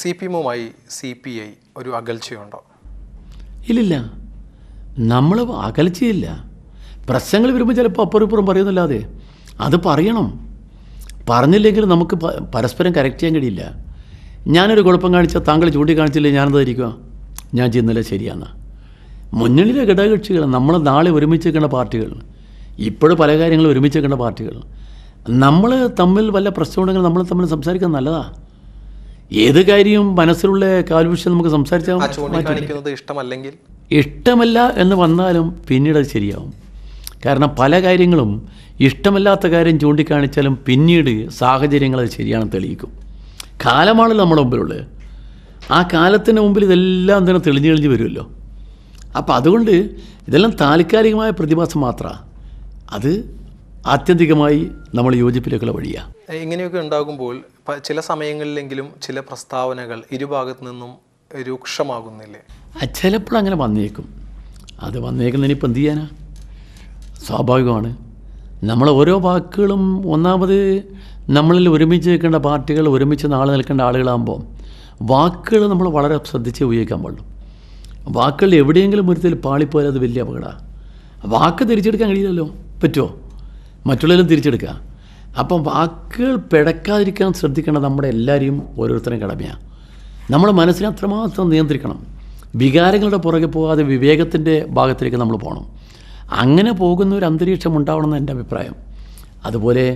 C P എമ്മുമായി C P I ഒരു അകൽച്ചയുണ്ടോ ഇല്ലില്ല നമ്മൾ അകൽച്ചയില്ല പ്രശ്നങ്ങൾ വരുമ്പോൾ ചിലപ്പോൾ അപ്പുറം ഇപ്പുറം പറയുന്നല്ലാതെ അത് പറയണം പറഞ്ഞില്ലെങ്കിൽ നമുക്ക് പരസ്പരം കറക്റ്റ് ചെയ്യാൻ കഴിയില്ല ഞാനൊരു കുഴപ്പം കാണിച്ചാൽ താങ്കൾ ചൂണ്ടിക്കാണിച്ചില്ലേ ധരിക്കുക ഞാൻ ചെയ്യുന്നില്ല ശരിയാണ് മുന്നണിയിലെ ഘടകകക്ഷികൾ നമ്മൾ നാളെ ഒരുമിച്ച് നിൽക്കേണ്ട പാർട്ടികൾ ഇപ്പോഴും പല കാര്യങ്ങളും ഒരുമിച്ച് നിൽക്കേണ്ട പാർട്ടികൾ നമ്മൾ തമ്മിൽ വല്ല പ്രശ്നമുണ്ടെങ്കിൽ നമ്മൾ തമ്മിൽ സംസാരിക്കാൻ നല്ലതാണ് ഏത് കാര്യവും മനസ്സിലുള്ള കാൽവിഷ്യം നമുക്ക് സംസാരിച്ചാൽ ഇഷ്ടമല്ലെങ്കിൽ ഇഷ്ടമല്ല എന്ന് വന്നാലും പിന്നീട് അത് ശരിയാവും കാരണം പല കാര്യങ്ങളും ഇഷ്ടമല്ലാത്ത കാര്യം ചൂണ്ടിക്കാണിച്ചാലും പിന്നീട് സാഹചര്യങ്ങൾ അത് ശരിയാണെന്ന് തെളിയിക്കും കാലമാണ് നമ്മുടെ മുമ്പിലുള്ളത് ആ കാലത്തിന് മുമ്പിൽ ഇതെല്ലാം തന്നെ തെളിഞ്ഞു തെളിഞ്ഞ് വരുമല്ലോ അപ്പോൾ അതുകൊണ്ട് ഇതെല്ലാം താൽക്കാലികമായ പ്രതിഭാസം മാത്രമാണ് അത് ആത്യന്തികമായി നമ്മൾ യോജിപ്പിലേക്കുള്ള വഴിയാണ് ഇങ്ങനെയൊക്കെ ഉണ്ടാകുമ്പോൾ ചില സമയങ്ങളിലെങ്കിലും ചില പ്രസ്താവനകൾ ഇരുഭാഗത്തു നിന്നും രൂക്ഷമാകുന്നില്ലേ ചിലപ്പോൾ അങ്ങനെ വന്നേക്കും അത് വന്നേക്കുന്നതിന് ഇപ്പം എന്ത് ചെയ്യാനാ സ്വാഭാവികമാണ് നമ്മൾ ഓരോ വാക്കുകളും ഒന്നാമത് നമ്മളിൽ ഒരുമിച്ച് നിൽക്കേണ്ട പാർട്ടികൾ ഒരുമിച്ച് നാളെ നിൽക്കേണ്ട ആളുകളാകുമ്പോൾ വാക്കുകൾ നമ്മൾ വളരെ ശ്രദ്ധിച്ച് ഉപയോഗിക്കാൻ പാടുള്ളൂ വാക്കുകൾ എവിടെയെങ്കിലും ഒരുത്തിൽ പാളിപ്പോയാൽ അത് വലിയ അപകടമാണ് വാക്ക് തിരിച്ചെടുക്കാൻ കഴിയില്ലല്ലോ പറ്റുമോ മറ്റുള്ളവരും തിരിച്ചെടുക്കുക അപ്പം വാക്കുകൾ പിടക്കാതിരിക്കാൻ ശ്രദ്ധിക്കേണ്ടത് നമ്മുടെ എല്ലാവരെയും ഓരോരുത്തരും കടമയാണ് നമ്മുടെ മനസ്സിനെ അത്രമാത്രം നിയന്ത്രിക്കണം വികാരങ്ങളുടെ പുറകെ പോകാതെ വിവേകത്തിൻ്റെ ഭാഗത്തിലേക്ക് നമ്മൾ പോകണം അങ്ങനെ പോകുന്ന ഒരു അന്തരീക്ഷം ഉണ്ടാവണം എൻ്റെ അഭിപ്രായം അതുപോലെ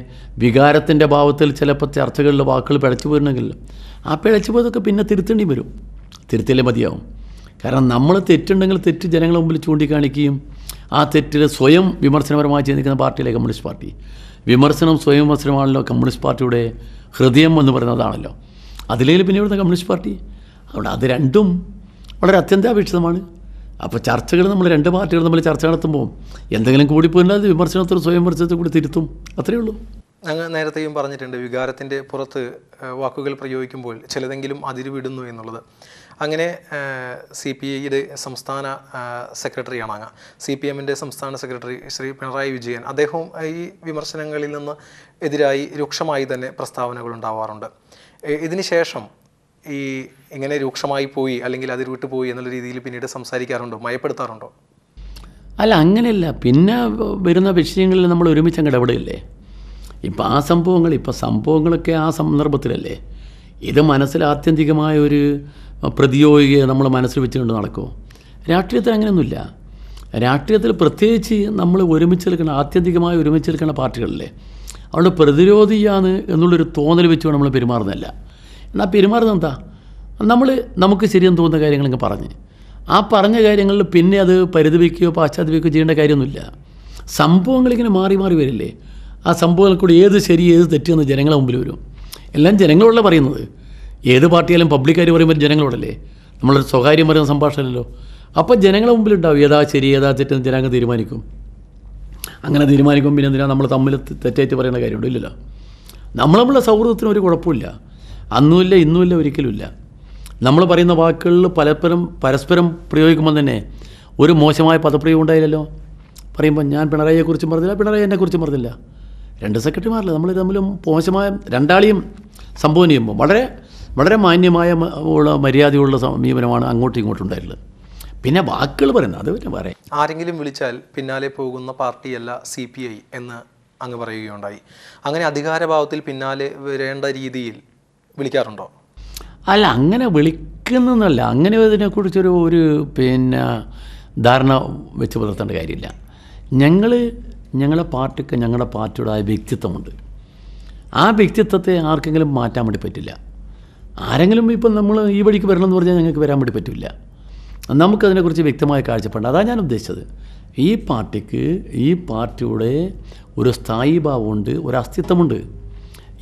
വികാരത്തിൻ്റെ ഭാവത്തിൽ ചിലപ്പോൾ ചർച്ചകളിൽ വാക്കുകൾ പിഴച്ചു പോരണമെങ്കിൽ ആ പിഴച്ചു പോയതൊക്കെ പിന്നെ തിരുത്തേണ്ടി വരും തിരുത്തലേ മതിയാവും കാരണം നമ്മൾ തെറ്റുണ്ടെങ്കിൽ തെറ്റ് ജനങ്ങളുടെ മുമ്പിൽ ചൂണ്ടിക്കാണിക്കുകയും ആ തെറ്റിൽ സ്വയം വിമർശനപരമായി ചിന്തിക്കുന്ന പാർട്ടിയല്ലേ കമ്മ്യൂണിസ്റ്റ് പാർട്ടി വിമർശനം സ്വയം വിമർശനമാണല്ലോ കമ്മ്യൂണിസ്റ്റ് പാർട്ടിയുടെ ഹൃദയം എന്ന് പറയുന്നതാണല്ലോ അതിലേലും പിന്നെ ഇവിടുത്തെ കമ്മ്യൂണിസ്റ്റ് പാർട്ടി അതുകൊണ്ട് അത് രണ്ടും വളരെ അത്യന്താപേക്ഷിതമാണ് അപ്പോൾ ചർച്ചകൾ നമ്മൾ രണ്ട് പാർട്ടികൾ നമ്മൾ ചർച്ച നടത്തുമ്പോൾ എന്തെങ്കിലും കൂടിപ്പോയില്ല അത് വിമർശനത്തോട് സ്വയം വിമർശനത്തിൽ കൂടി തിരുത്തും അത്രയേ ഉള്ളൂ അങ്ങ് നേരത്തെയും പറഞ്ഞിട്ടുണ്ട് വികാരത്തിൻ്റെ പുറത്ത് വാക്കുകൾ പ്രയോഗിക്കുമ്പോൾ ചിലതെങ്കിലും അതിരുവിടുന്നു എന്നുള്ളത് അങ്ങനെ സി പി ഐയുടെ സംസ്ഥാന സെക്രട്ടറിയാണ് അങ്ങ് സി പി എമ്മിൻ്റെ സംസ്ഥാന സെക്രട്ടറി ശ്രീ പിണറായി വിജയൻ അദ്ദേഹവും ഈ വിമർശനങ്ങളിൽ നിന്ന് എതിരായി രൂക്ഷമായി തന്നെ പ്രസ്താവനകൾ ഉണ്ടാവാറുണ്ട് ഇതിനുശേഷം ഈ ഇങ്ങനെ രൂക്ഷമായി പോയി അല്ലെങ്കിൽ അതിൽ വിട്ടു പോയി എന്നുള്ള രീതിയിൽ പിന്നീട് സംസാരിക്കാറുണ്ടോ മയപ്പെടുത്താറുണ്ടോ അല്ല അങ്ങനെയല്ല പിന്നെ വരുന്ന വിഷയങ്ങളിൽ നമ്മൾ ഒരുമിച്ച് അങ്ങ് ഇടപെടില്ലേ ഇപ്പം ആ സംഭവങ്ങൾ ഇപ്പം സംഭവങ്ങളൊക്കെ ആ സന്ദർഭത്തിലല്ലേ ഇത് മനസ്സിൽ ആത്യന്തികമായ ഒരു പ്രതിയോഗികയെ നമ്മൾ മനസ്സിൽ വെച്ചുകൊണ്ട് നടക്കുമോ രാഷ്ട്രീയത്തിൽ അങ്ങനെയൊന്നുമില്ല രാഷ്ട്രീയത്തിൽ പ്രത്യേകിച്ച് നമ്മൾ ഒരുമിച്ചെടുക്കുന്ന ആത്യന്തികമായി ഒരുമിച്ചെടുക്കുന്ന നിൽക്കുന്ന പാർട്ടികളില്ലേ അവളുടെ പ്രതിരോധിയാണ് എന്നുള്ളൊരു തോന്നൽ വെച്ചുകൊണ്ട് നമ്മൾ പെരുമാറുന്നതല്ല എന്നാൽ പെരുമാറുന്നത് എന്താ നമ്മൾ നമുക്ക് ശരിയെന്ന് തോന്നുന്ന കാര്യങ്ങളൊക്കെ പറഞ്ഞ് ആ പറഞ്ഞ കാര്യങ്ങളിൽ പിന്നെ അത് പരിതപിക്കുകയോ പാശ്ചാത്യപിക്കുകയോ ചെയ്യേണ്ട കാര്യമൊന്നുമില്ല സംഭവങ്ങളിങ്ങനെ മാറി മാറി വരില്ലേ ആ സംഭവങ്ങൾക്കൂടി ഏത് ശരി ഏത് തെറ്റെന്ന് ജനങ്ങളെ മുമ്പിൽ വരും എല്ലാം ജനങ്ങളുള്ള പറയുന്നത് ഏത് പാർട്ടിയാലും പബ്ലിക്കായി പറയുമ്പോൾ ജനങ്ങളോടല്ലേ നമ്മളൊരു സ്വകാര്യം പറയുന്ന സംഭാഷണമല്ലോ അപ്പോൾ ജനങ്ങളുടെ മുമ്പിലുണ്ടാവും ഏതാ ശരി ഏതാ തെറ്റെന്ന് ജനങ്ങൾ തീരുമാനിക്കും അങ്ങനെ തീരുമാനിക്കും പിന്നെ എന്തിനാ നമ്മൾ തമ്മിൽ തെറ്റായിട്ട് പറയുന്ന കാര്യമുണ്ട് ഇല്ലല്ലോ നമ്മൾ നമ്മളെ സൗഹൃദത്തിന് ഒരു കുഴപ്പമില്ല അന്നുമില്ല ഇന്നുമില്ല ഒരിക്കലുമില്ല നമ്മൾ പറയുന്ന വാക്കുകളിൽ പലപ്പോഴും പരസ്പരം പ്രയോഗിക്കുമ്പോൾ തന്നെ ഒരു മോശമായ പദപ്രയോഗം ഉണ്ടായില്ലല്ലോ പറയുമ്പോൾ ഞാൻ പിണറായിയെക്കുറിച്ചും പറഞ്ഞില്ല പിണറായി എന്നെക്കുറിച്ചും പറഞ്ഞില്ല രണ്ട് സെക്രട്ടറിമാരല്ല നമ്മൾ തമ്മിലും മോശമായ രണ്ടാളിയും സംഭവം ചെയ്യുമ്പോൾ വളരെ വളരെ മാന്യമായ ഉള്ള മര്യാദയുള്ള സമീപനമാണ് അങ്ങോട്ടും ഇങ്ങോട്ടും ഉണ്ടായിരുന്നത് പിന്നെ വാക്കുകൾ പറയുന്നത് അത് പിന്നെ പറയാം ആരെങ്കിലും വിളിച്ചാൽ പിന്നാലെ പോകുന്ന പാർട്ടിയല്ല സി പി ഐ എന്ന് അങ്ങ് പറയുകയുണ്ടായി അങ്ങനെ അധികാരഭാവത്തിൽ പിന്നാലെ വരേണ്ട രീതിയിൽ വിളിക്കാറുണ്ടോ അല്ല അങ്ങനെ വിളിക്കുന്നതല്ല അങ്ങനെ ഇതിനെക്കുറിച്ചൊരു ഒരു പിന്നെ ധാരണ വെച്ച് പുലർത്തേണ്ട കാര്യമില്ല ഞങ്ങൾ ഞങ്ങളുടെ പാർട്ടിക്ക് ഞങ്ങളുടെ പാർട്ടിയുടെ ആ വ്യക്തിത്വമുണ്ട് ആ വ്യക്തിത്വത്തെ ആർക്കെങ്കിലും മാറ്റാൻ വേണ്ടി പറ്റില്ല ആരെങ്കിലും ഇപ്പം നമ്മൾ ഈ വഴിക്ക് വരണം എന്ന് പറഞ്ഞാൽ ഞങ്ങൾക്ക് വരാൻ വേണ്ടി പറ്റില്ല നമുക്കതിനെക്കുറിച്ച് വ്യക്തമായ കാഴ്ചപ്പാട് അതാണ് ഞാൻ ഉദ്ദേശിച്ചത് ഈ പാർട്ടിക്ക് ഈ പാർട്ടിയുടെ ഒരു സ്ഥായി ഭാവമുണ്ട് ഒരു അസ്തിത്വമുണ്ട്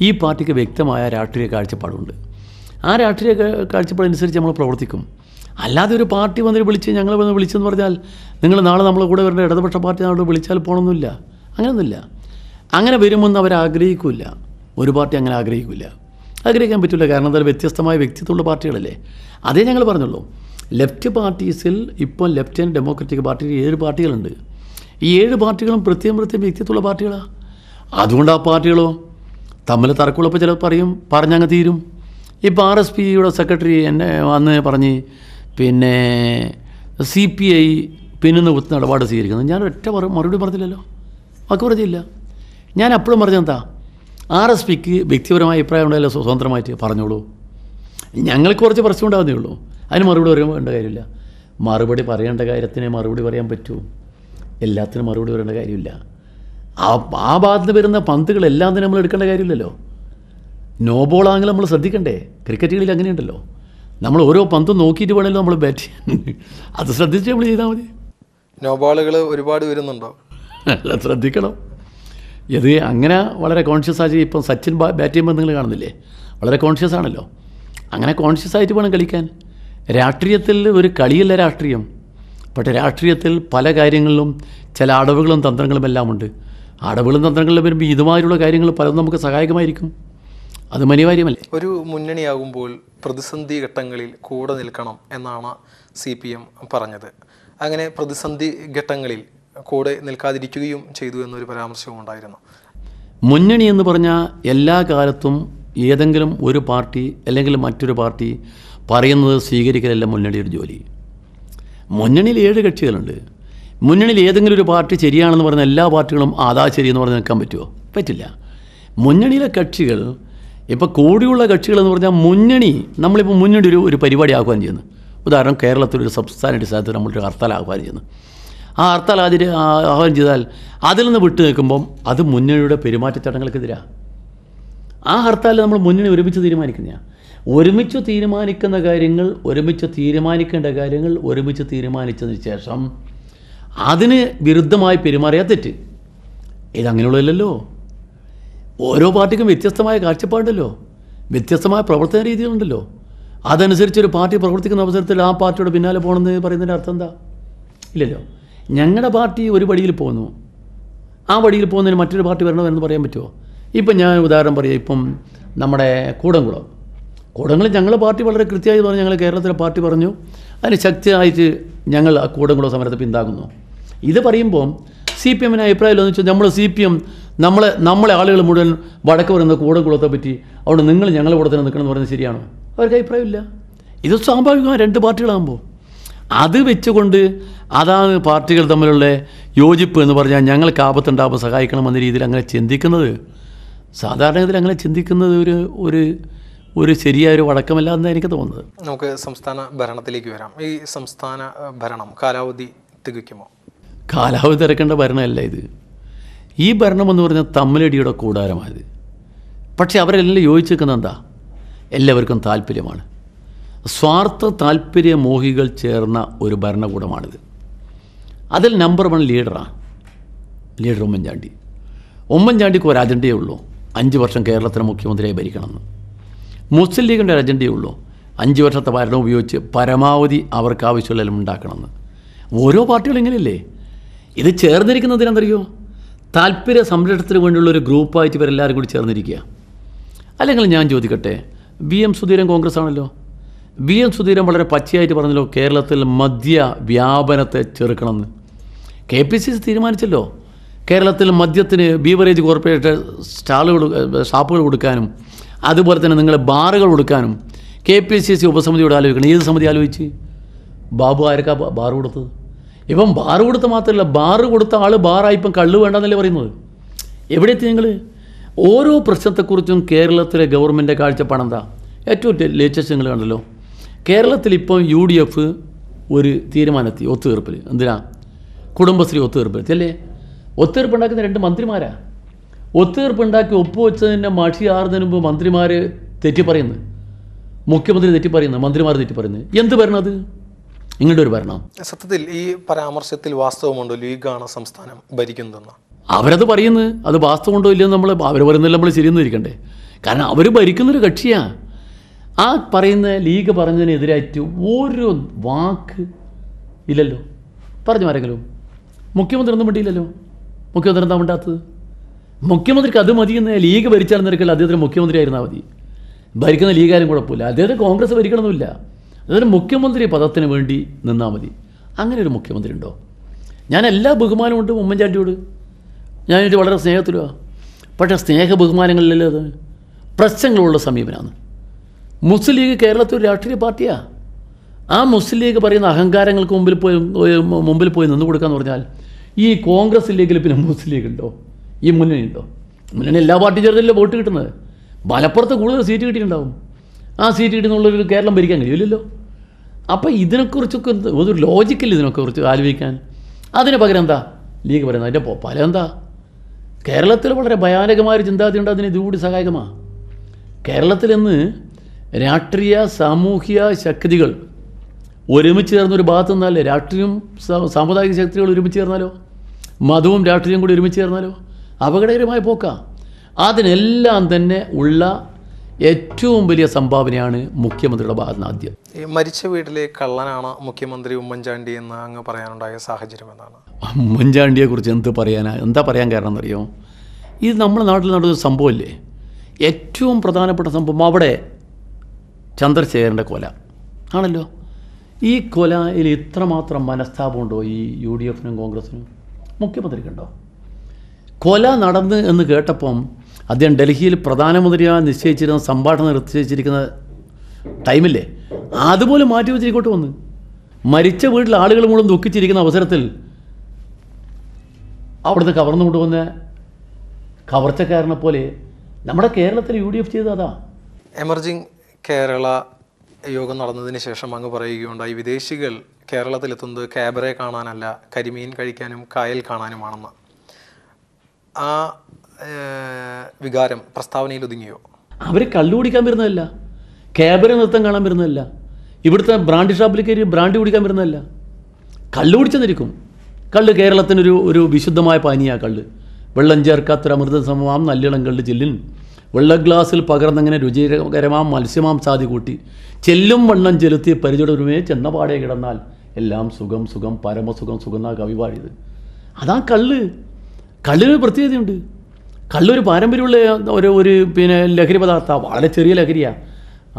ഈ പാർട്ടിക്ക് വ്യക്തമായ രാഷ്ട്രീയ കാഴ്ചപ്പാടുണ്ട് ആ രാഷ്ട്രീയ കാഴ്ചപ്പാടനുസരിച്ച് നമ്മൾ പ്രവർത്തിക്കും അല്ലാതെ ഒരു പാർട്ടി വന്നിട്ട് വിളിച്ച് ഞങ്ങൾ വന്ന് വിളിച്ചെന്ന് പറഞ്ഞാൽ നിങ്ങൾ നാളെ നമ്മളെ കൂടെ വരേണ്ട ഇടതുപക്ഷ പാർട്ടി നമ്മളോട് വിളിച്ചാൽ പോകണമെന്നില്ല അങ്ങനെയൊന്നുമില്ല അങ്ങനെ വരുമെന്ന് അവർ ആഗ്രഹിക്കില്ല ഒരു പാർട്ടി അങ്ങനെ ആഗ്രഹിക്കില്ല ആഗ്രഹിക്കാൻ പറ്റില്ല കാരണം എന്തായാലും വ്യത്യസ്തമായ വ്യക്തിത്വമുള്ള പാർട്ടികളല്ലേ അതേ ഞങ്ങൾ പറഞ്ഞുള്ളൂ ലെഫ്റ്റ് പാർട്ടീസിൽ ഇപ്പോൾ ലെഫ്റ്റ് ആൻഡ് ഡെമോക്രാറ്റിക് പാർട്ടിയിൽ ഏഴ് പാർട്ടികളുണ്ട് ഈ ഏഴ് പാർട്ടികളും പ്രത്യേകം പ്രത്യേകം വ്യക്തിത്വമുള്ള പാർട്ടികളാണ് അതുകൊണ്ട് ആ പാർട്ടികളോ തമ്മിൽ തർക്കമുള്ളപ്പോൾ ചിലപ്പോൾ പറയും പറഞ്ഞങ്ങ് തീരും ഇപ്പോൾ ആർ എസ് പിയുടെ സെക്രട്ടറി എന്നെ വന്ന് പറഞ്ഞ് പിന്നെ സി പി ഐ പിന്നുന്ന കുത്തുന്ന ഇടപാട് സ്വീകരിക്കുന്നത് ഞാൻ ഒറ്റ മറുപടി പറഞ്ഞില്ലല്ലോ വാക്ക് പറഞ്ഞില്ല ഞാൻ അപ്പോഴും പറഞ്ഞെന്താ ആർ എസ് പിക്ക് വ്യക്തിപരമായ അഭിപ്രായം ഉണ്ടായാലും സ്വതന്ത്രമായിട്ട് പറഞ്ഞോളൂ ഞങ്ങൾക്ക് കുറച്ച് ഉണ്ടാകുന്നേ ഉള്ളൂ അതിന് മറുപടി പറയേണ്ട കാര്യമില്ല മറുപടി പറയേണ്ട കാര്യത്തിന് മറുപടി പറയാൻ പറ്റൂ എല്ലാത്തിനും മറുപടി പറയേണ്ട കാര്യമില്ല ആ ആ ഭാഗത്ത് വരുന്ന പന്തുകളെല്ലാം തന്നെ നമ്മൾ എടുക്കേണ്ട കാര്യമില്ലല്ലോ നോ ബോൾ ആംഗിൾ നമ്മൾ ശ്രദ്ധിക്കണ്ടേ ക്രിക്കറ്റുകളിൽ അങ്ങനെയുണ്ടല്ലോ നമ്മൾ ഓരോ പന്തും നോക്കിയിട്ട് വേണമല്ലോ നമ്മൾ ബാറ്റ് ചെയ്യാൻ അത് ശ്രദ്ധിച്ച് നമ്മൾ ചെയ്താൽ മതി നോ ബോളുകൾ ഒരുപാട് വരുന്നുണ്ടോ അല്ല ശ്രദ്ധിക്കണം ഇത് അങ്ങനെ വളരെ കോൺഷ്യസ് ആയി ഇപ്പം സച്ചിൻ ബാറ്റ് ചെയ്യുമ്പോൾ നിങ്ങൾ കാണുന്നില്ലേ വളരെ കോൺഷ്യസ് ആണല്ലോ അങ്ങനെ കോൺഷ്യസ് ആയിട്ട് വേണം കളിക്കാൻ രാഷ്ട്രീയത്തിൽ ഒരു കളിയല്ല രാഷ്ട്രീയം പക്ഷേ രാഷ്ട്രീയത്തിൽ പല കാര്യങ്ങളിലും ചില അടവുകളും തന്ത്രങ്ങളും എല്ലാം ഉണ്ട് അടവുകളും തന്ത്രങ്ങളിലും വരുമ്പോൾ ഇതുമായിട്ടുള്ള കാര്യങ്ങൾ പലതും നമുക്ക് സഹായകമായിരിക്കും അത് അനിവാര്യമല്ലേ ഒരു മുന്നണിയാകുമ്പോൾ പ്രതിസന്ധി ഘട്ടങ്ങളിൽ കൂടെ നിൽക്കണം എന്നാണ് സി പി എം പറഞ്ഞത് അങ്ങനെ പ്രതിസന്ധി ഘട്ടങ്ങളിൽ കൂടെ നിൽക്കാതിരിക്കുകയും ചെയ്തു എന്നൊരു പരാമർശവും ഉണ്ടായിരുന്നു മുന്നണി എന്ന് പറഞ്ഞാൽ എല്ലാ കാലത്തും ഏതെങ്കിലും ഒരു പാർട്ടി അല്ലെങ്കിൽ മറ്റൊരു പാർട്ടി പറയുന്നത് സ്വീകരിക്കലല്ല മുന്നണിയുടെ ജോലി മുന്നണിയിൽ ഏഴ് കക്ഷികളുണ്ട് മുന്നണിയിൽ ഏതെങ്കിലും ഒരു പാർട്ടി ശരിയാണെന്ന് പറഞ്ഞ എല്ലാ പാർട്ടികളും ആദാ ശരിയെന്ന് പറഞ്ഞ് നിൽക്കാൻ പറ്റുമോ പറ്റില്ല മുന്നണിയിലെ കക്ഷികൾ ഇപ്പോൾ കൂടിയുള്ള കക്ഷികളെന്ന് പറഞ്ഞാൽ മുന്നണി നമ്മളിപ്പോൾ മുന്നണി ഒരു ഒരു പരിപാടി ആഹ്വാനം ചെയ്യുന്നു ഉദാഹരണം കേരളത്തിലൊരു ഒരു സംസ്ഥാന അടിസ്ഥാനത്തിൽ നമ്മളൊരു ഹർത്താൽ ആഹ്വാനം ചെയ്യുന്നു ആ ഹർത്താൽ ആദ്യം ആഹ്വാനം ചെയ്താൽ അതിൽ നിന്ന് വിട്ടു നിൽക്കുമ്പം അത് മുന്നണിയുടെ പെരുമാറ്റച്ചട്ടങ്ങൾക്കെതിരാണ് ആ ഹർത്താൽ നമ്മൾ മുന്നണി ഒരുമിച്ച് തീരുമാനിക്കുന്ന ഒരുമിച്ച് തീരുമാനിക്കുന്ന കാര്യങ്ങൾ ഒരുമിച്ച് തീരുമാനിക്കേണ്ട കാര്യങ്ങൾ ഒരുമിച്ച് തീരുമാനിച്ചതിന് ശേഷം അതിന് വിരുദ്ധമായി പെരുമാറിയാൽ തെറ്റ് ഇതങ്ങനെയുള്ളതല്ലോ ഓരോ പാർട്ടിക്കും വ്യത്യസ്തമായ കാഴ്ചപ്പാടുണ്ടല്ലോ വ്യത്യസ്തമായ പ്രവർത്തന രീതികളുണ്ടല്ലോ അതനുസരിച്ച് ഒരു പാർട്ടി പ്രവർത്തിക്കുന്ന അവസരത്തിൽ ആ പാർട്ടിയുടെ പിന്നാലെ പോകണമെന്ന് പറയുന്നതിൻ്റെ അർത്ഥം എന്താ ഇല്ലല്ലോ ഞങ്ങളുടെ പാർട്ടി ഒരു വഴിയിൽ പോകുന്നു ആ വഴിയിൽ പോകുന്നതിന് മറ്റൊരു പാർട്ടി വരണമെന്ന് പറയാൻ പറ്റുമോ ഇപ്പം ഞാൻ ഉദാഹരണം പറയാം ഇപ്പം നമ്മുടെ കൂടംകുളം കൂടംകുളം ഞങ്ങളുടെ പാർട്ടി വളരെ കൃത്യമായി പറഞ്ഞു ഞങ്ങൾ കേരളത്തിലെ പാർട്ടി പറഞ്ഞു അതിന് ശക്തിയായിട്ട് ഞങ്ങൾ ആ കൂടംകുളം സമരത്തെ പിന്താകുന്നു ഇത് പറയുമ്പോൾ സി പി എമ്മിന് അഭിപ്രായമില്ല എന്ന് വെച്ചാൽ നമ്മൾ സി പി എം നമ്മളെ നമ്മളെ ആളുകൾ മുഴുവൻ വടക്ക് വരുന്ന കൂടംകുളത്തെ പറ്റി അവിടെ നിങ്ങൾ ഞങ്ങളുടെ കൂടെ തന്നെ നിൽക്കണം എന്ന് പറയുന്നത് ശരിയാണോ അവർക്ക് അഭിപ്രായമില്ല ഇത് സ്വാഭാവികമാണ് രണ്ട് പാർട്ടികളാകുമ്പോൾ അത് വെച്ചുകൊണ്ട് അതാണ് പാർട്ടികൾ തമ്മിലുള്ള യോജിപ്പ് എന്ന് പറഞ്ഞാൽ ഞങ്ങൾക്ക് ആപത്തുണ്ടാകുമ്പോൾ സഹായിക്കണമെന്ന രീതിയിൽ അങ്ങനെ ചിന്തിക്കുന്നത് സാധാരണഗതിയിൽ അങ്ങനെ ചിന്തിക്കുന്നത് ഒരു ഒരു ഒരു ശരിയായ ഒരു വടക്കമല്ല എന്നാണ് എനിക്ക് തോന്നുന്നത് നമുക്ക് സംസ്ഥാന ഭരണത്തിലേക്ക് വരാം ഈ സംസ്ഥാന ഭരണം കാലാവധി തികയ്ക്കുമോ കാലാവധി തിരക്കേണ്ട ഭരണമല്ല ഇത് ഈ ഭരണം എന്ന് പറഞ്ഞാൽ തമ്മിലടിയുടെ കൂടാരമായത് പക്ഷേ അവരെല്ലാം യോജിച്ചിരിക്കുന്നത് എന്താ എല്ലാവർക്കും താല്പര്യമാണ് സ്വാർത്ഥ മോഹികൾ ചേർന്ന ഒരു ഭരണകൂടമാണിത് അതിൽ നമ്പർ വൺ ലീഡറാണ് ലീഡർ ഉമ്മൻചാണ്ടി ഉമ്മൻചാണ്ടിക്ക് ഒരു അജണ്ടയേ ഉള്ളൂ അഞ്ച് വർഷം കേരളത്തിന് മുഖ്യമന്ത്രിയായി ഭരിക്കണമെന്ന് മുസ്ലിം ലീഗിൻ്റെ ഒരു അജണ്ടയേ ഉള്ളൂ അഞ്ച് വർഷത്തെ ഭരണം ഉപയോഗിച്ച് പരമാവധി അവർക്ക് ആവശ്യമുള്ള ഉണ്ടാക്കണമെന്ന് ഓരോ പാർട്ടികളും ഇങ്ങനെയല്ലേ ഇത് ചേർന്നിരിക്കുന്നത് എന്തിനാണെന്നറിയോ താല്പര്യ സംരക്ഷണത്തിന് വേണ്ടിയുള്ള ഒരു ഗ്രൂപ്പായിട്ട് ഇവരെല്ലാവരും കൂടി ചേർന്നിരിക്കുക അല്ലെങ്കിൽ ഞാൻ ചോദിക്കട്ടെ വി എം സുധീരൻ കോൺഗ്രസ് ആണല്ലോ വി എം സുധീരൻ വളരെ പച്ചയായിട്ട് പറഞ്ഞല്ലോ കേരളത്തിൽ മദ്യ വ്യാപനത്തെ ചെറുക്കണമെന്ന് കെ പി സി സി തീരുമാനിച്ചല്ലോ കേരളത്തിൽ മദ്യത്തിന് ബീവറേജ് കോർപ്പറേറ്റ് സ്റ്റാളുകൾ ഷാപ്പുകൾ കൊടുക്കാനും അതുപോലെ തന്നെ നിങ്ങളെ ബാറുകൾ കൊടുക്കാനും കെ പി സി സി ഉപസമിതിയോട് ആലോചിക്കണം ഏത് സമിതി ആലോചിച്ച് ബാബു ആരൊക്കെ ബാറ് കൊടുത്തത് ഇപ്പം ബാറ് കൊടുത്ത മാത്രമല്ല ബാറ് കൊടുത്ത ആൾ ബാറായി ഇപ്പം കള്ളു വേണ്ടെന്നല്ലേ പറയുന്നത് എവിടെ എത്തി നിങ്ങൾ ഓരോ പ്രശ്നത്തെക്കുറിച്ചും കേരളത്തിലെ ഗവൺമെൻറ് കാഴ്ചപ്പാടെന്താ ഏറ്റവും ലേറ്റസ്റ്റ് നിങ്ങൾ കണ്ടല്ലോ കേരളത്തിൽ ഇപ്പം യു ഡി എഫ് ഒരു തീരുമാനത്തി ഒത്തുതീർപ്പിൽ എന്തിനാ കുടുംബശ്രീ ഒത്തുതീർപ്പ് അല്ലേ ഉണ്ടാക്കുന്ന രണ്ട് മന്ത്രിമാരാ ഒപ്പ് ഒപ്പുവെച്ചതിൻ്റെ മഷി ആറുന്നതിന് മുമ്പ് മന്ത്രിമാർ പറയുന്നു മുഖ്യമന്ത്രി തെറ്റിപ്പറയുന്നു മന്ത്രിമാർ തെറ്റിപ്പറയുന്നു എന്ത് ഭരണം അത് ഇങ്ങോട്ട് ഒരു ഭരണം സത്യത്തിൽ ഈ പരാമർശത്തിൽ വാസ്തവമുണ്ടോ ലീഗാണ് സംസ്ഥാനം ഭരിക്കുന്നതെന്ന് അവരത് പറയുന്നത് അത് വാസ്തവമുണ്ടോ ഇല്ലയോ നമ്മൾ അവർ പറയുന്നില്ല നമ്മൾ ശരിയെന്ന് ഇരിക്കണ്ടേ കാരണം അവർ ഭരിക്കുന്നൊരു കക്ഷിയാണ് ആ പറയുന്ന ലീഗ് പറഞ്ഞതിനെതിരായിട്ട് ഓരോ വാക്ക് ഇല്ലല്ലോ പറഞ്ഞു ആരെങ്കിലും മുഖ്യമന്ത്രി ഒന്നും മിണ്ടിയില്ലല്ലോ മുഖ്യമന്ത്രി എന്താ മിണ്ടാത്തത് മുഖ്യമന്ത്രിക്ക് അത് മതിയെന്ന് ലീഗ് ഭരിച്ചാൽ നിരക്കില്ല അദ്ദേഹത്തിന് മുഖ്യമന്ത്രി ആയിരുന്നാൽ മതി ഭരിക്കുന്ന ലീഗാരും കുഴപ്പമില്ല അദ്ദേഹത്തെ കോൺഗ്രസ് ഭരിക്കണമെന്നില്ല അതൊരു മുഖ്യമന്ത്രി പദത്തിന് വേണ്ടി നിന്നാൽ മതി അങ്ങനെ ഒരു മുഖ്യമന്ത്രി ഉണ്ടോ ഞാൻ എല്ലാ ബഹുമാനവും ഉണ്ട് ഉമ്മൻചാണ്ടിയോട് ഞാനിട്ട് വളരെ സ്നേഹത്തിലുമാണ് പക്ഷേ സ്നേഹ ബഹുമാനങ്ങളിലല്ലേ അത് പ്രശ്നങ്ങളുള്ള സമീപനമാണ് മുസ്ലിം ലീഗ് കേരളത്തിൽ ഒരു രാഷ്ട്രീയ പാർട്ടിയാണ് ആ മുസ്ലിം ലീഗ് പറയുന്ന അഹങ്കാരങ്ങൾക്ക് മുമ്പിൽ പോയി മുമ്പിൽ പോയി നിന്ന് കൊടുക്കാന്ന് പറഞ്ഞാൽ ഈ കോൺഗ്രസ് ലീഗിൽ പിന്നെ മുസ്ലിം ലീഗ് ഉണ്ടോ ഈ മുന്നണി ഉണ്ടോ മുന്നണി എല്ലാ പാർട്ടി ചേർന്നല്ലേ വോട്ട് കിട്ടുന്നത് മലപ്പുറത്ത് കൂടുതൽ സീറ്റ് കിട്ടിയിട്ടുണ്ടാവും ആ സീറ്റ് കിട്ടുന്നുള്ളൊരു കേരളം ഭരിക്കാൻ കഴിയില്ലല്ലോ അപ്പോൾ ഇതിനെക്കുറിച്ചൊക്കെ ഒരു ലോജിക്കില്ല ഇതിനൊക്കെ കുറിച്ച് ആലോചിക്കാൻ അതിന് പകരം എന്താ ലീഗ് പറയുന്നത് അതിൻ്റെ പല എന്താ കേരളത്തിൽ വളരെ ഭയാനകമായ ഒരു ചിന്താഗതി ഉണ്ട് അതിന് ഇതുകൂടി സഹായകമാണ് കേരളത്തിൽ ഇന്ന് രാഷ്ട്രീയ സാമൂഹിക ശക്തികൾ ഒരുമിച്ച് ചേർന്ന ഒരു ഭാഗത്ത് നിന്നാലേ രാഷ്ട്രീയം സാമുദായിക ശക്തികൾ ഒരുമിച്ച് ചേർന്നാലോ മതവും രാഷ്ട്രീയം കൂടി ഒരുമിച്ച് ചേർന്നാലോ അപകടകരമായ പോക്കാണ് അതിനെല്ലാം തന്നെ ഉള്ള ഏറ്റവും വലിയ സംഭാവനയാണ് മുഖ്യമന്ത്രിയുടെ ഭാഗത്ത് ആദ്യം മരിച്ച വീട്ടിലെ കള്ളനാണ് മുഖ്യമന്ത്രി ഉമ്മൻചാണ്ടി എന്ന് അങ്ങ് പറയാനുണ്ടായ സാഹചര്യം എന്നാണ് കുറിച്ച് എന്ത് പറയാനാ എന്താ പറയാൻ കാരണം എന്നറിയോ ഇത് നമ്മുടെ നാട്ടിൽ നടന്നൊരു സംഭവമല്ലേ ഏറ്റവും പ്രധാനപ്പെട്ട സംഭവം അവിടെ ചന്ദ്രശേഖരൻ്റെ കൊല ആണല്ലോ ഈ കൊലയിൽ ഇത്രമാത്രം മനസ്താപമുണ്ടോ ഈ യു ഡി എഫിനും കോൺഗ്രസിനും മുഖ്യമന്ത്രിക്കുണ്ടോ കൊല നടന്ന് എന്ന് കേട്ടപ്പം അദ്ദേഹം ഡൽഹിയിൽ പ്രധാനമന്ത്രിയായി നിശ്ചയിച്ചിരുന്ന സംഭാഷണം നിശ്ചയിച്ചിരിക്കുന്ന ടൈമില്ലേ അതുപോലെ മാറ്റി വെച്ച് ഇങ്ങോട്ട് വന്ന് മരിച്ച വീട്ടിൽ ആളുകൾ മുഴുവൻ ദുഃഖിച്ചിരിക്കുന്ന അവസരത്തിൽ അവിടുന്ന് കവർന്നു കൊണ്ടുവന്ന കവർച്ചക്കാരനെ പോലെ നമ്മുടെ കേരളത്തിൽ യു ഡി എഫ് ചെയ്തതാ എമർജിങ് കേരള യോഗം നടന്നതിന് ശേഷം അങ്ങ് പറയുകയുണ്ടായി വിദേശികൾ കേരളത്തിലെത്തുന്നത് ക്യാബറെ കാണാനല്ല കരിമീൻ കഴിക്കാനും കായൽ കാണാനുമാണെന്ന് ആ വികാരം പ്രസ്താവനയിൽ ഒതുങ്ങിയോ അവർ കുടിക്കാൻ വരുന്നതല്ല ക്യാബറെ നൃത്തം കാണാൻ വരുന്നതല്ല ഇവിടുത്തെ ബ്രാൻഡ് ഷാപ്പിൽ കയറി ബ്രാൻഡ് കുടിക്കാൻ വരുന്നതല്ല കള്ളു കുടിച്ചെന്നിരിക്കും കള്ള് കേരളത്തിനൊരു ഒരു വിശുദ്ധമായ പാനീയ കള്ള് വെള്ളം ചേർക്കാത്തൊരു അമൃതസമവാം നല്ലിളം കള്ള് ചെല്ലിൻ വെള്ള ഗ്ലാസ്സിൽ പകർന്നങ്ങനെ രുചികരമാം മത്സ്യമാംസാദി കൂട്ടി ചെല്ലും വണ്ണം ചെലുത്തി ചെന്ന ചെന്നപാടെ കിടന്നാൽ എല്ലാം സുഖം സുഖം പരമസുഖം സുഖം എന്നാ കവി പാടിയത് അതാ കള്ള് കള്ളിന് പ്രത്യേകതയുണ്ട് കള്ളൊരു പാരമ്പര്യമുള്ള ഒരു ഒരു പിന്നെ ലഹരി പദാർത്ഥമാണ് വളരെ ചെറിയ ലഹരിയാണ്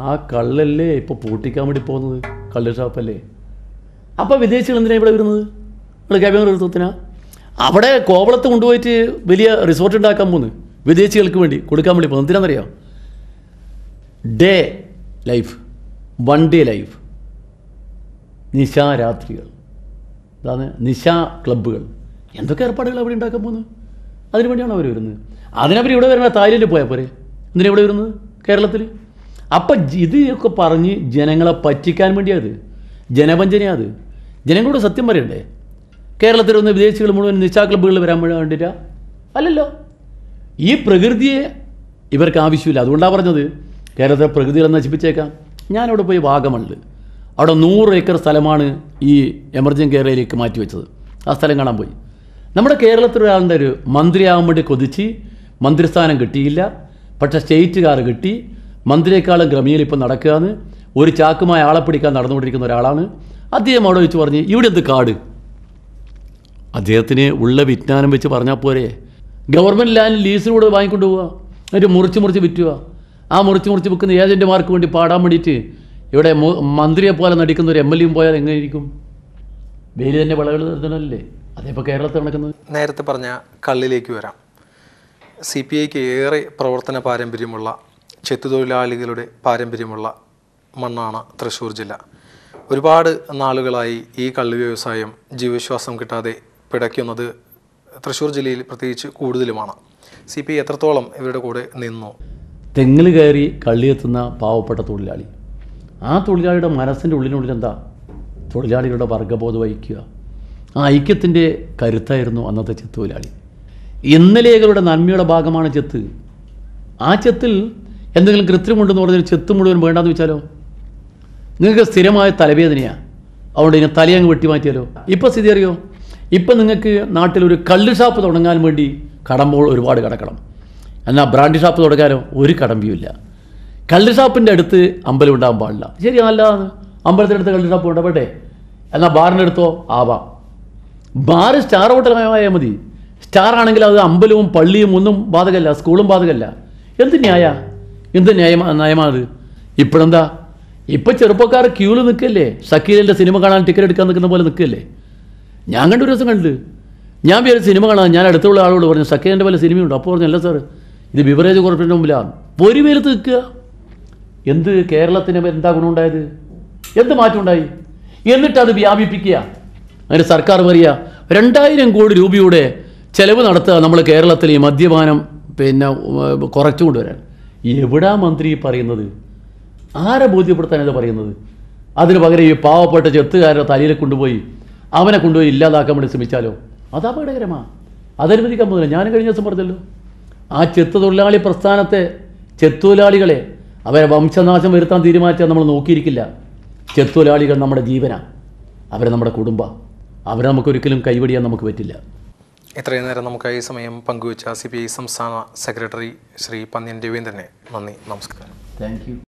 ആ കള്ളല്ലേ ഇപ്പോൾ പൂട്ടിക്കാൻ വേണ്ടി പോകുന്നത് കള്ള് ഷാപ്പല്ലേ അപ്പോൾ വിദേശികൾ എന്തിനാണ് ഇവിടെ വരുന്നത് ഇവിടെ ക്യാബിനർ എടുത്തത്തിനാ അവിടെ കോവളത്ത് കൊണ്ടുപോയിട്ട് വലിയ റിസോർട്ട് ഉണ്ടാക്കാൻ പോകുന്നത് വിദേശികൾക്ക് വേണ്ടി കൊടുക്കാൻ വേണ്ടി പോകും എന്തിനാണെന്നറിയോ day life one day life നിശാരാത്രികൾ അതാണ് നിശാ ക്ലബ്ബുകൾ എന്തൊക്കെ ഏർപ്പാടുകൾ അവിടെ ഉണ്ടാക്കാൻ പോകുന്നത് അതിനു വേണ്ടിയാണ് അവർ വരുന്നത് അതിനവർ ഇവിടെ വരുന്ന തായ്ലൻഡിൽ പോയാൽ പോരെ എന്തിനാണ് ഇവിടെ വരുന്നത് കേരളത്തിൽ അപ്പം ഇതൊക്കെ പറഞ്ഞ് ജനങ്ങളെ പറ്റിക്കാൻ വേണ്ടിയാത് ജനവഞ്ചനയാത് ജനങ്ങളോട് സത്യം പറയണ്ടേ കേരളത്തിൽ വന്ന് വിദേശികൾ മുഴുവൻ നിശാ ക്ലബ്ബുകളിൽ വരാൻ വേണ്ടിയിട്ടാണ് അല്ലല്ലോ ഈ പ്രകൃതിയെ ഇവർക്ക് ആവശ്യമില്ല അതുകൊണ്ടാണ് പറഞ്ഞത് കേരളത്തിലെ പ്രകൃതികളെ നശിപ്പിച്ചേക്കാം ഞാനവിടെ പോയി വാഗമണ്ണിൽ അവിടെ നൂറ് ഏക്കർ സ്ഥലമാണ് ഈ എമർജൻ കേരളയിലേക്ക് മാറ്റിവെച്ചത് ആ സ്ഥലം കാണാൻ പോയി നമ്മുടെ കേരളത്തിലൊരാളുടെ ഒരു മന്ത്രിയാവാൻ വേണ്ടി കൊതിച്ച് മന്ത്രിസ്ഥാനം കിട്ടിയില്ല പക്ഷേ സ്റ്റേറ്റുകാർ കിട്ടി മന്ത്രിയെക്കാളും ക്രമീയിൽ ഇപ്പം നടക്കുകയാണ് ഒരു ചാക്കുമായി ആളെ പിടിക്കാൻ നടന്നുകൊണ്ടിരിക്കുന്ന ഒരാളാണ് അദ്ദേഹം അവിടെ വെച്ച് പറഞ്ഞ് ഇവിടെ എന്ത് കാട് അദ്ദേഹത്തിന് ഉള്ള വിജ്ഞാനം വെച്ച് പറഞ്ഞാൽ പോരേ ഗവൺമെൻറ് ലാൻഡ് ലീസിലൂടെ വാങ്ങിക്കൊണ്ട് പോവുക എന്നിട്ട് മുറിച്ച് മുറിച്ച് വിറ്റുക ആ മുറിച്ച് മുറിച്ച് വിൽക്കുന്ന ഏജൻറ്റുമാർക്ക് വേണ്ടി പാടാൻ വേണ്ടിയിട്ട് ഇവിടെ മന്ത്രിയെ പോലെ നടിക്കുന്ന ഒരു എം എൽ എയും പോയാൽ എങ്ങനെയിരിക്കും വെയിൽ തന്നെ വിളകൾ നിർത്തണമല്ലേ അതിപ്പോൾ കേരളത്തിൽ നടക്കുന്നത് നേരത്തെ പറഞ്ഞ കള്ളിലേക്ക് വരാം സി പി ഐക്ക് ഏറെ പ്രവർത്തന പാരമ്പര്യമുള്ള ചെത്തുതൊഴിലാളികളുടെ പാരമ്പര്യമുള്ള മണ്ണാണ് തൃശ്ശൂർ ജില്ല ഒരുപാട് നാളുകളായി ഈ കള്ള് വ്യവസായം ജീവിശ്വാസം കിട്ടാതെ പിടയ്ക്കുന്നത് തൃശ്ശൂർ ജില്ലയിൽ പ്രത്യേകിച്ച് കൂടുതലുമാണ് സി പി ഐ എത്രത്തോളം ഇവരുടെ കൂടെ നിന്നു തെങ്ങിൽ കയറി കള്ളിയെത്തുന്ന പാവപ്പെട്ട തൊഴിലാളി ആ തൊഴിലാളിയുടെ മനസ്സിൻ്റെ ഉള്ളിനുള്ളിൽ എന്താ തൊഴിലാളികളുടെ വർഗ്ഗബോധം വഹിക്കുക ആ ഐക്യത്തിൻ്റെ കരുത്തായിരുന്നു അന്നത്തെ ചെത്ത് തൊഴിലാളി ഇന്നലെകളുടെ നന്മയുടെ ഭാഗമാണ് ചെത്ത് ആ ചെത്തിൽ എന്തെങ്കിലും കൃത്രിമുണ്ടെന്ന് പറഞ്ഞാൽ ചെത്ത് മുഴുവൻ വേണ്ടാന്ന് വെച്ചാലോ നിങ്ങൾക്ക് സ്ഥിരമായ തലവേദനയാണ് അതുകൊണ്ട് ഇനി തലയങ്ങ് വെട്ടി മാറ്റിയാലോ ഇപ്പോൾ സ്ഥിതി അറിയോ ഇപ്പം നിങ്ങൾക്ക് നാട്ടിലൊരു കള്ള് ഷാപ്പ് തുടങ്ങാൻ വേണ്ടി കടമ്പോൾ ഒരുപാട് കടക്കണം എന്നാൽ ബ്രാൻഡ് ഷാപ്പ് തുടങ്ങാനോ ഒരു കടമ്പിയുമില്ല കള്ള് ഷാപ്പിൻ്റെ അടുത്ത് അമ്പലം ഉണ്ടാകാൻ പാടില്ല ശരി അമ്പലത്തിനടുത്ത് കള്ള് ഷാപ്പ് ഉണ്ടാവട്ടെ എന്നാൽ ബാറിൻ്റെ അടുത്തോ ആവാം ബാർ സ്റ്റാർ ഹോട്ടലായാൽ മതി സ്റ്റാർ ആണെങ്കിൽ അത് അമ്പലവും പള്ളിയും ഒന്നും ബാധകമല്ല സ്കൂളും ബാധകമല്ല എന്ത് ന്യായ എന്ത് ന്യായ നയമാണത് ഇപ്പോഴെന്താ ഇപ്പം ചെറുപ്പക്കാർ ക്യൂവിൽ നിൽക്കല്ലേ സക്കീലിൻ്റെ സിനിമ കാണാൻ ടിക്കറ്റ് എടുക്കാൻ നിൽക്കുന്ന പോലെ നിൽക്കല്ലേ ഞാൻ കണ്ടൊരു ഒരു ദിവസം കണ്ടിട്ട് ഞാൻ പേര് സിനിമ കാണാൻ ഞാൻ അടുത്തുള്ള ആളോട് പറഞ്ഞു സക്കേൻ്റെ പല സിനിമയുണ്ട് അപ്പോൾ പറഞ്ഞു അല്ല സാർ ഇത് ബിവറേജ് കുറപ്പിൻ്റെ മുമ്പിലാണ് ഒരു വെയിലത്ത് നിൽക്കുക എന്ത് കേരളത്തിന് എന്താ ഗുണമുണ്ടായത് എന്ത് മാറ്റമുണ്ടായി എന്നിട്ട് അത് വ്യാപിപ്പിക്കുക അതിന് സർക്കാർ പറയുക രണ്ടായിരം കോടി രൂപയുടെ ചെലവ് നടത്തുക നമ്മൾ കേരളത്തിൽ ഈ മദ്യപാനം പിന്നെ കുറച്ചു കൊണ്ടുവരാൻ എവിടാ മന്ത്രി പറയുന്നത് ആരെ ബോധ്യപ്പെടുത്താനാണ് ഇത് പറയുന്നത് അതിന് പകരം ഈ പാവപ്പെട്ട ചെത്തുകാരുടെ തലയിൽ കൊണ്ടുപോയി അവനെ കൊണ്ടുപോയി ഇല്ലാതാക്കാൻ വേണ്ടി ശ്രമിച്ചാലോ അത് അപകടകരമാണ് അതനുവദിക്കാൻ പോകുന്നില്ല ഞാൻ കഴിഞ്ഞ ദിവസം പറഞ്ഞല്ലോ ആ ചെത്ത് തൊഴിലാളി പ്രസ്ഥാനത്തെ ചെത്തൊഴിലാളികളെ അവരെ വംശനാശം വരുത്താൻ തീരുമാനിച്ചാൽ നമ്മൾ നോക്കിയിരിക്കില്ല ചെത്തൊഴിലാളികൾ നമ്മുടെ ജീവനാണ് അവർ നമ്മുടെ കുടുംബം അവരെ നമുക്കൊരിക്കലും കൈവടിയാൻ നമുക്ക് പറ്റില്ല ഇത്രയും നേരം ഈ സമയം പങ്കുവച്ച സി പി ഐ സംസ്ഥാന സെക്രട്ടറി ശ്രീ പന്ന്യൻ രവീന്ദ്രനെ നന്ദി നമസ്കാരം താങ്ക് യു